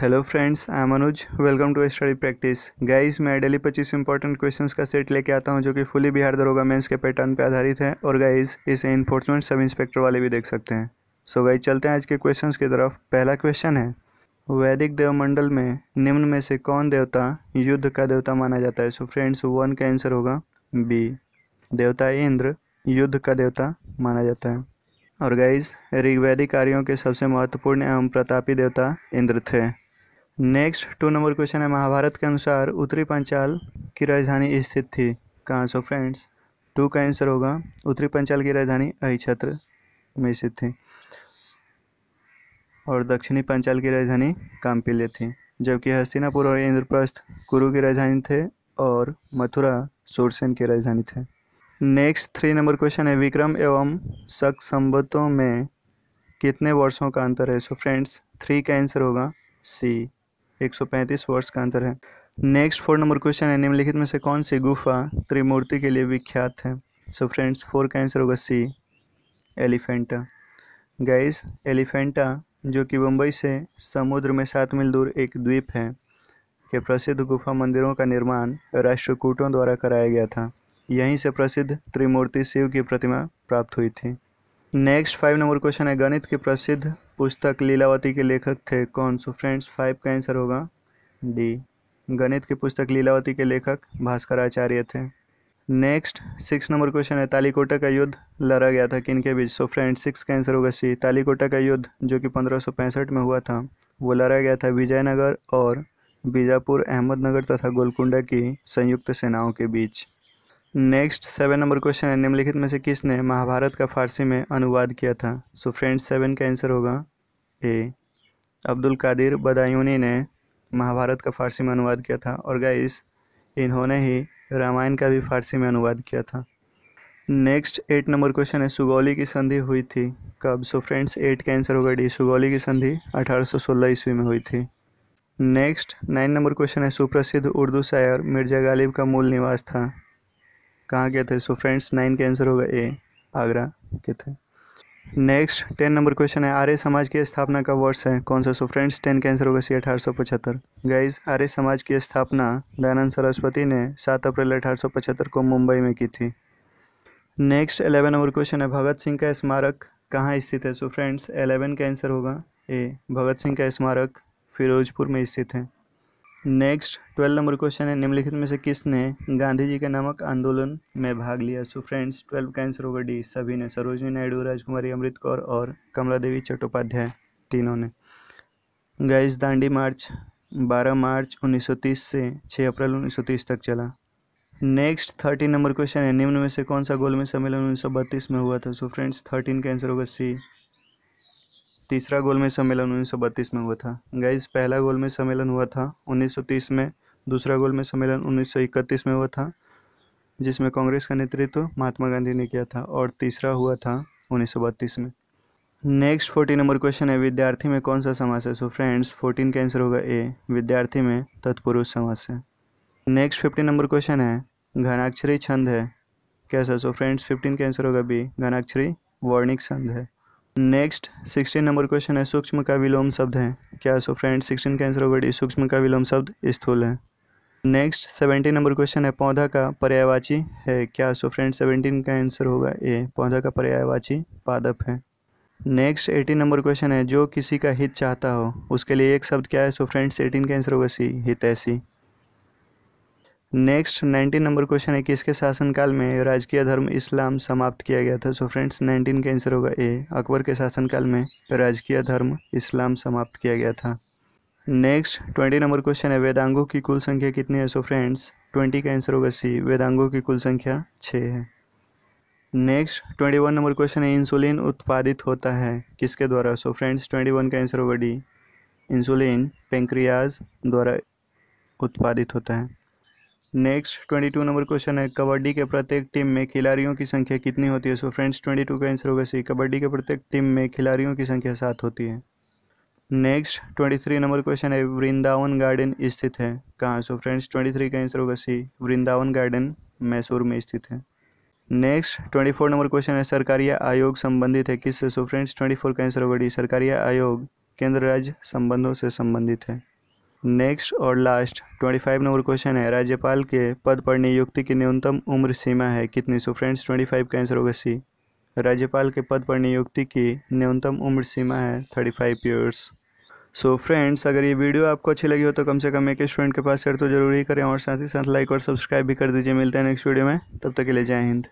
hello friends I am Anuj welcome to study practice guys मैं daily पच्चीस important questions का set लेके आता हूं जो कि फुली बिहार दरोगा मेंस के पैटर्न पे आधारित है और गाइस इसे इन्फोर्समेंट सब इंस्पेक्टर वाले भी देख सकते हैं सो so, गाइस चलते हैं आज के क्वेश्चन की तरफ पहला क्वेश्चन है वैदिक देवमंडल में निम्न में से कौन देवता युद्ध का देवता माना जाता है सो फ्रेंड्स वन का आंसर होगा बी देवता इंद्र युद्ध का देवता माना जाता है और गाइज ऋग्वैदिक कार्यों के सबसे महत्वपूर्ण एवं प्रतापी देवता इंद्र थे नेक्स्ट टू नंबर क्वेश्चन है महाभारत के अनुसार उत्तरी पंचाल की राजधानी स्थित थी कहाँ सो फ्रेंड्स टू का आंसर होगा उत्तरी पंचाल की राजधानी अहि छत्र में स्थित थी और दक्षिणी पंचाल की राजधानी कामपिले थी जबकि हस्तिनापुर और इंद्रप्रस्थ कुरु की राजधानी थे और मथुरा सुरसेन की राजधानी थे नेक्स्ट थ्री नंबर क्वेश्चन है विक्रम एवं शक संबतों में कितने वर्षों का अंतर है सो फ्रेंड्स थ्री का आंसर होगा सी 135 वर्ष का अंतर है नेक्स्ट फोर नंबर क्वेश्चन है निम्नलिखित में से कौन सी गुफा त्रिमूर्ति के लिए विख्यात है सो फ्रेंड्स फोर का आंसर होगा सी एलिफेंटा गाइस एलिफेंटा जो कि मुंबई से समुद्र में सात मील दूर एक द्वीप है के प्रसिद्ध गुफा मंदिरों का निर्माण राष्ट्रकूटों द्वारा कराया गया था यहीं से प्रसिद्ध त्रिमूर्ति शिव की प्रतिमा प्राप्त हुई थी नेक्स्ट फाइव नंबर क्वेश्चन है गणित के प्रसिद्ध पुस्तक लीलावती के लेखक थे कौन सो फ्रेंड्स फाइव का आंसर होगा डी गणित की पुस्तक लीलावती के लेखक भास्कराचार्य थे नेक्स्ट सिक्स नंबर क्वेश्चन है तालीकोटा का युद्ध लड़ा गया था किन के बीच सो फ्रेंड सिक्स का आंसर होगा सी तालीकोटा का युद्ध जो कि पंद्रह में हुआ था वो लड़ा गया था विजयनगर और बीजापुर अहमदनगर तथा गोलकुंडा की संयुक्त सेनाओं के बीच नेक्स्ट सेवन नंबर क्वेश्चन है निम्नलिखित में से किसने महाभारत का फारसी में अनुवाद किया था सो फ्रेंड्स सेवन का आंसर होगा ए अब्दुल कादिर बदायूनी ने महाभारत का फारसी में अनुवाद किया था और गाइस इन्होंने ही रामायण का भी फारसी में अनुवाद किया था नेक्स्ट एट नंबर क्वेश्चन है सुगौली की संधि हुई थी कब सो फ्रेंड्स एट का आंसर होगा डी सुगौली की संधि अठारह ईस्वी में हुई थी नेक्स्ट नाइन नंबर क्वेश्चन है सुप्रसिद्ध उर्दू शायर मिर्जा गालिब का मूल निवास था कहाँ के थे सो फ्रेंड्स नाइन के आंसर होगा ए आगरा के थे नेक्स्ट टेन नंबर क्वेश्चन है आर्य समाज की स्थापना का वर्ष है कौन सा सो फ्रेंड्स टेन के आंसर होगा सी अठारह सौ पचहत्तर गाइज आर्य समाज की स्थापना दयानंद सरस्वती ने सात अप्रैल अठारह सौ पचहत्तर को मुंबई में की थी नेक्स्ट एलेवन नंबर क्वेश्चन है भगत सिंह का स्मारक कहाँ स्थित है सो फ्रेंड्स एलेवन का आंसर होगा ए भगत सिंह का स्मारक फिरोजपुर में स्थित है नेक्स्ट ट्वेल्व नंबर क्वेश्चन है निम्नलिखित में से किसने गांधी जी के नामक आंदोलन में भाग लिया सो फ्रेंड्स ट्वेल्व का आंसर होगा डी सभी ने सरोजनी नायडू राजकुमारी अमृत कौर और कमला देवी चट्टोपाध्याय तीनों ने गैस दांडी मार्च 12 मार्च 1930 से 6 अप्रैल 1930 तक चला नेक्स्ट थर्टीन नंबर क्वेश्चन है निम्न में से कौन सा गोलमेज सम्मेलन बत्तीस में हुआ था सो फ्रेंड्स थर्टीन का आंसर होगा सी तीसरा गोलमेज सम्मेलन उन्नीस में हुआ था गाइज पहला गोलमेज सम्मेलन हुआ था 1930 में दूसरा गोलमेज सम्मेलन 1931 में हुआ था जिसमें कांग्रेस का नेतृत्व महात्मा गांधी ने किया था और तीसरा हुआ था उन्नीस में नेक्स्ट फोर्टीन नंबर क्वेश्चन है विद्यार्थी में कौन सा समास है सो फ्रेंड्स फोर्टीन का आंसर होगा ए विद्यार्थी में तत्पुरुष समास है नेक्स्ट फिफ्टीन नंबर क्वेश्चन है घनाक्षरी छंद है कैसा सो फ्रेंड्स फिफ्टीन का आंसर होगा बी घनाक्षरी वर्णिक छंद है नेक्स्ट सिक्सटीन नंबर क्वेश्चन है सूक्ष्म का विलोम शब्द है क्या सो फ्रेंड सिक्सटीन का आंसर होगा डी सूक्ष्म का विलोम शब्द स्थूल है नेक्स्ट सेवेंटीन नंबर क्वेश्चन है पौधा का पर्यायवाची है क्या सो फ्रेंड सेवेंटीन का आंसर होगा ए पौधा का पर्यायवाची पादप है नेक्स्ट एटीन नंबर क्वेश्चन है जो किसी का हित चाहता हो उसके लिए एक शब्द क्या है सो फ्रेंड्स एटीन का आंसर होगा सी ऐसी नेक्स्ट नाइनटीन नंबर क्वेश्चन है कि इसके शासनकाल में राजकीय धर्म इस्लाम समाप्त किया गया था सो फ्रेंड्स नाइनटीन का आंसर होगा ए अकबर के शासनकाल में राजकीय धर्म इस्लाम समाप्त किया गया था नेक्स्ट ट्वेंटी नंबर क्वेश्चन है वेदांगों की कुल संख्या कितनी है सो फ्रेंड्स ट्वेंटी का आंसर होगा सी वेदांगों की कुल संख्या छः है next twenty one number question है इंसुलिन उत्पादित होता है किसके द्वारा सो फ्रेंड्स ट्वेंटी वन का आंसर होगा डी इंसुलिन पेंक्रियाज द्वारा उत्पादित होता है next twenty two number question है कबड्डी के प्रत्येक टीम में खिलाड़ियों की संख्या कितनी होती है सो फ्रेंड्स ट्वेंटी टू का आंसर होगा सी कबड्डी के प्रत्येक टीम में खिलाड़ियों की संख्या सात होती है next twenty three number question है वृंदावन गार्डन स्थित है कहाँ सो फ्रेंड्स ट्वेंटी थ्री का आंसर होगा सी वृंदावन गार्डन मैसूर में स्थित है next twenty four number question है सरकारी आयोग संबंधित है किससे सो फ्रेंड्स ट्वेंटी फोर का आंसर होगा डी सरकारी आयोग केंद्र राज्य संबंधों से संबंधित है नेक्स्ट और last twenty five number question है राज्यपाल के पद पर नियुक्ति की न्यूनतम उम्र सीमा है कितनी सो फ्रेंड्स ट्वेंटी फाइव का आंसर होगा सी राज्यपाल के पद पर नियुक्ति की न्यूनतम उम्र सीमा है thirty five years so friends अगर ये वीडियो आपको अच्छी लगी हो तो कम से कम एक स्टूडेंट के पास शेयर तो जरूर ही करें और साथ ही साथ लाइक और सब्सक्राइब भी कर दीजिए मिलते हैं नेक्स्ट वीडियो में तब तक के लिए जय हिंद